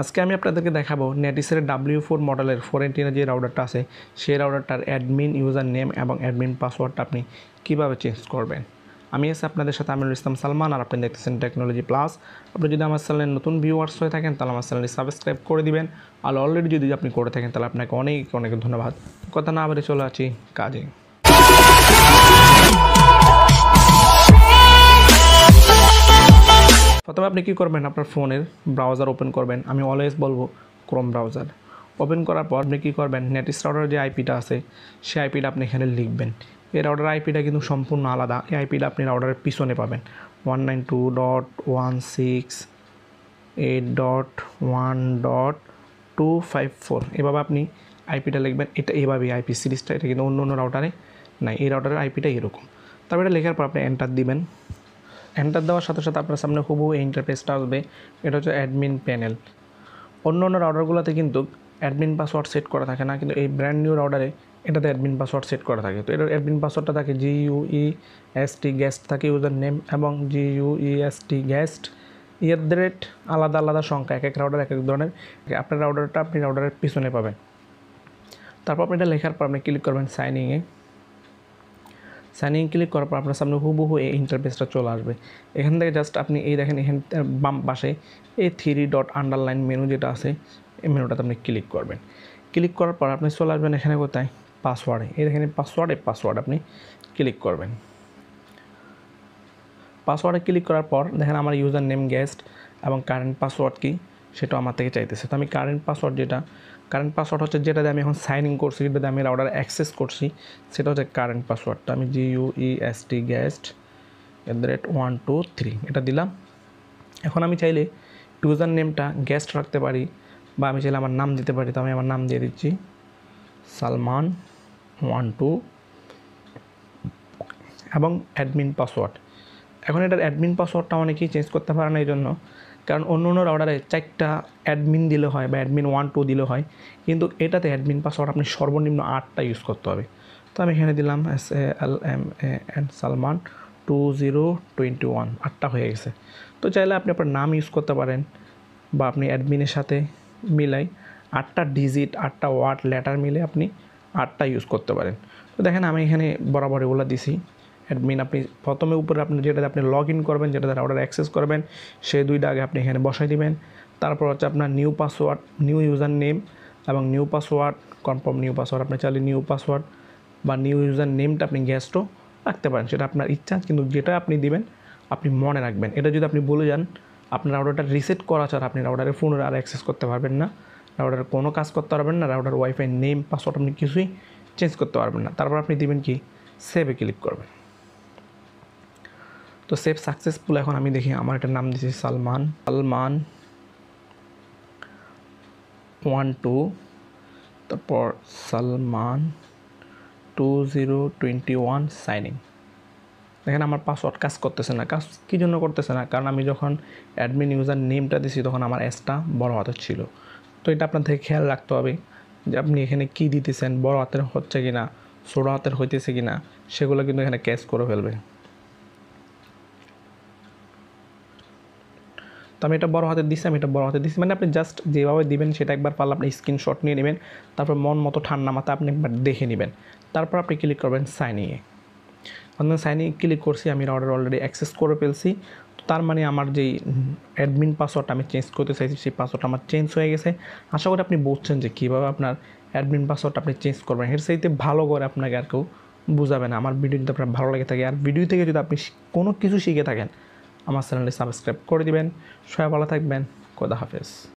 আজকে আমি আপনাদেরকে দেখাবো নেটিসের ডাব্লিউ ফোর মডেলের এন্টিনের যে রাউডারটা আছে সেই রাউডারটার অ্যাডমিন ইউজার নেম এবং অ্যাডমিন পাসওয়ার্ডটা আপনি কীভাবে চেঞ্জ করবেন আমি এসে আপনাদের সাথে আমিরুল ইসলাম সালমান আর আপনি দেখতেছেন টেকনোলজি প্লাস আপনি যদি আমার চ্যানেলের নতুন ভিউয়ার্স হয়ে থাকেন তাহলে আমার চ্যানেলটি সাবস্ক্রাইব করে দিবেন আর অলরেডি যদি আপনি করে থাকেন তাহলে আপনাকে অনেক অনেক ধন্যবাদ কথা না বলে চলে আছি কাজে প্রথমে আপনি কি করবেন আপনার ফোনের ব্রাউজার ওপেন করবেন আমি অলওয়েজ বলবো ক্রোম ব্রাউজার ওপেন করার পর আপনি কী করবেন নেট রাউটার যে আইপিটা আছে সেই আইপিটা আপনি এখানে লিখবেন এই অর্ডার আইপিটা কিন্তু সম্পূর্ণ আলাদা এই আইপিটা আপনি রাউডারের পিছনে পাবেন one nine two dot one six eight dot one dot two five four এভাবে আপনি আইপিটা লিখবেন এটা এভাবে আইপি সিরিজটা এটা কিন্তু অন্য অন্য রাউটারে নাই এই রাউটারের আইপিটা এরকম তারপরে এটা লেখার পর আপনি এন্টার দিবেন এন্টার দেওয়ার সাথে সাথে আপনার সামনে খুব এই ইন্টারফেসটা আসবে এটা হচ্ছে অ্যাডমিন প্যানেল অন্য অন্য রাউডারগুলোতে কিন্তু অ্যাডমিন পাসওয়ার্ড সেট করা থাকে না কিন্তু এই ব্র্যান্ড নিউ রাউডারে এটাতে অ্যাডমিন পাসওয়ার্ড সেট করা থাকে তো এটার অ্যাডমিন পাসওয়ার্ডটা থাকে জি ইউ ই এস টি গ্যাস্ট থাকে ইউজার নেম এবং G U E S T guest the rate আলাদা আলাদা সংখ্যা এক এক রাউডার এক এক ধরনের আপনার রাউডারটা আপনি রাউডারের পিছনে পাবেন তারপর আপনি এটা লেখার পর আপনি ক্লিক করবেন সাইনিংয়ে সাইন ইন ক্লিক করার পর আপনার সামনে হুবহু এই ইন্টারফেসটা চলে আসবে এখান থেকে জাস্ট আপনি এই দেখেন এখান বাম পাশে এই থ্রি ডট আন্ডারলাইন মেনু যেটা আছে এই মেনুটাতে আপনি ক্লিক করবেন ক্লিক করার পর আপনি চলে আসবেন এখানে কোথায় পাসওয়ার্ডে এই দেখেন পাসওয়ার্ডে পাসওয়ার্ড আপনি ক্লিক করবেন পাসওয়ার্ডে ক্লিক করার পর দেখেন আমার ইউজার নেম গেস্ট এবং কারেন্ট পাসওয়ার্ড কী সেটাও আমার থেকে চাইতেছে তো আমি কারেন্ট পাসওয়ার্ড যেটা কারেন্ট পাসওয়ার্ড হচ্ছে দিয়ে আমি এখন সাইন ইন করছি দিয়ে আমি অর্ডার অ্যাক্সেস করছি সেটা হচ্ছে কারেন্ট পাসওয়ার্ডটা আমি G U E S T guest at the rate one two three এটা দিলাম এখন আমি চাইলে ইউজার নেমটা গেস্ট রাখতে পারি বা আমি চাইলে আমার নাম দিতে পারি তো আমি আমার নাম দিয়ে দিচ্ছি সালমান ওয়ান টু এবং অ্যাডমিন পাসওয়ার্ড এখন এটার অ্যাডমিন পাসওয়ার্ডটা অনেকেই চেঞ্জ করতে পারে না এই জন্য কারণ অন্য অন্য অর্ডারে চারটা অ্যাডমিন দিলে হয় বা অ্যাডমিন ওয়ান টু দিলে হয় কিন্তু এটাতে অ্যাডমিন পাসওয়ার্ড আপনি সর্বনিম্ন আটটা ইউজ করতে হবে তো আমি এখানে দিলাম S A L M A N Salman two zero twenty one আটটা হয়ে গেছে তো চাইলে আপনি আপনার নাম ইউজ করতে পারেন বা আপনি অ্যাডমিনের সাথে মিলাই আটটা ডিজিট আটটা ওয়ার্ড লেটার মিলে আপনি আটটা ইউজ করতে পারেন তো দেখেন আমি এখানে বরাবর এগুলো দিছি অ্যাডমিন আপনি প্রথমে উপরে আপনি যেটাতে আপনি লগ ইন করবেন যেটাতে অর্ডার অ্যাক্সেস করবেন সেই দুইটা আগে আপনি এখানে বসাই দিবেন তারপর হচ্ছে আপনার new password new user name এবং new password confirm new password আপনি চাইলে নিউ পাসওয়ার্ড বা নিউ ইউজার নেমটা আপনি গ্যাসটো রাখতে পারেন সেটা আপনার ইচ্ছা কিন্তু যেটা আপনি দিবেন আপনি মনে রাখবেন এটা যদি আপনি বলে যান আপনার অর্ডারটা রিসেট করা ছাড়া আপনি রাউডারে ফোনের আর অ্যাক্সেস করতে পারবেন না অর্ডারের কোনো কাজ করতে পারবেন না রাউডার ওয়াইফাই নেম পাসওয়ার্ড আপনি কিছুই চেঞ্জ করতে পারবেন না তারপর আপনি দিবেন কি সেভে ক্লিক করবেন তো সেফ সাকসেসফুল এখন আমি দেখি আমার একটা নাম দিয়েছি সালমান সালমান ওয়ান টু তারপর Salman two zero twenty one sign in দেখেন আমার পাসওয়ার্ড কাজ করতেছে না কাজ কী জন্য করতেছে না কারণ আমি যখন অ্যাডমিন ইউজার নেমটা দিছি তখন আমার অ্যাসটা বড় হাতের ছিল তো এটা আপনার থেকে খেয়াল রাখতে হবে যে আপনি এখানে কি দিতেছেন বড় হাতের হচ্ছে কি না ছোটো হাতের হইতেছে কি না সেগুলো কিন্তু এখানে ক্যাচ করে ফেলবে তো আমি এটা বড় হাতে দিছি আমি এটা বড় হাতে দিছি মানে আপনি জাস্ট যেভাবে দিবেন সেটা একবার পারলে আপনি স্ক্রিনশট নিয়ে নেবেন তারপর মন মতো ঠান্ডা মাথা আপনি একবার দেখে নেবেন তারপর আপনি ক্লিক করবেন সাইনিংয়ে অন্য সাইনিং ক্লিক করছি আমি অর্ডার অলরেডি অ্যাক্সেস করে ফেলছি তার মানে আমার যেই অ্যাডমিন পাসওয়ার্ডটা আমি চেঞ্জ করতে চাইছি সেই পাসওয়ার্ডটা আমার চেঞ্জ হয়ে গেছে আশা করি আপনি বুঝছেন যে কীভাবে আপনার অ্যাডমিন পাসওয়ার্ড আপনি চেঞ্জ করবেন এর সাইতে ভালো করে আপনাকে আর কেউ বোঝাবে না আমার ভিডিও যদি আপনার ভালো লাগে থাকে আর ভিডিও থেকে যদি আপনি কোনো কিছু শিখে থাকেন আমার চ্যানেলটি সাবস্ক্রাইব করে দিবেন সবাই ভালো থাকবেন খোদা হাফেজ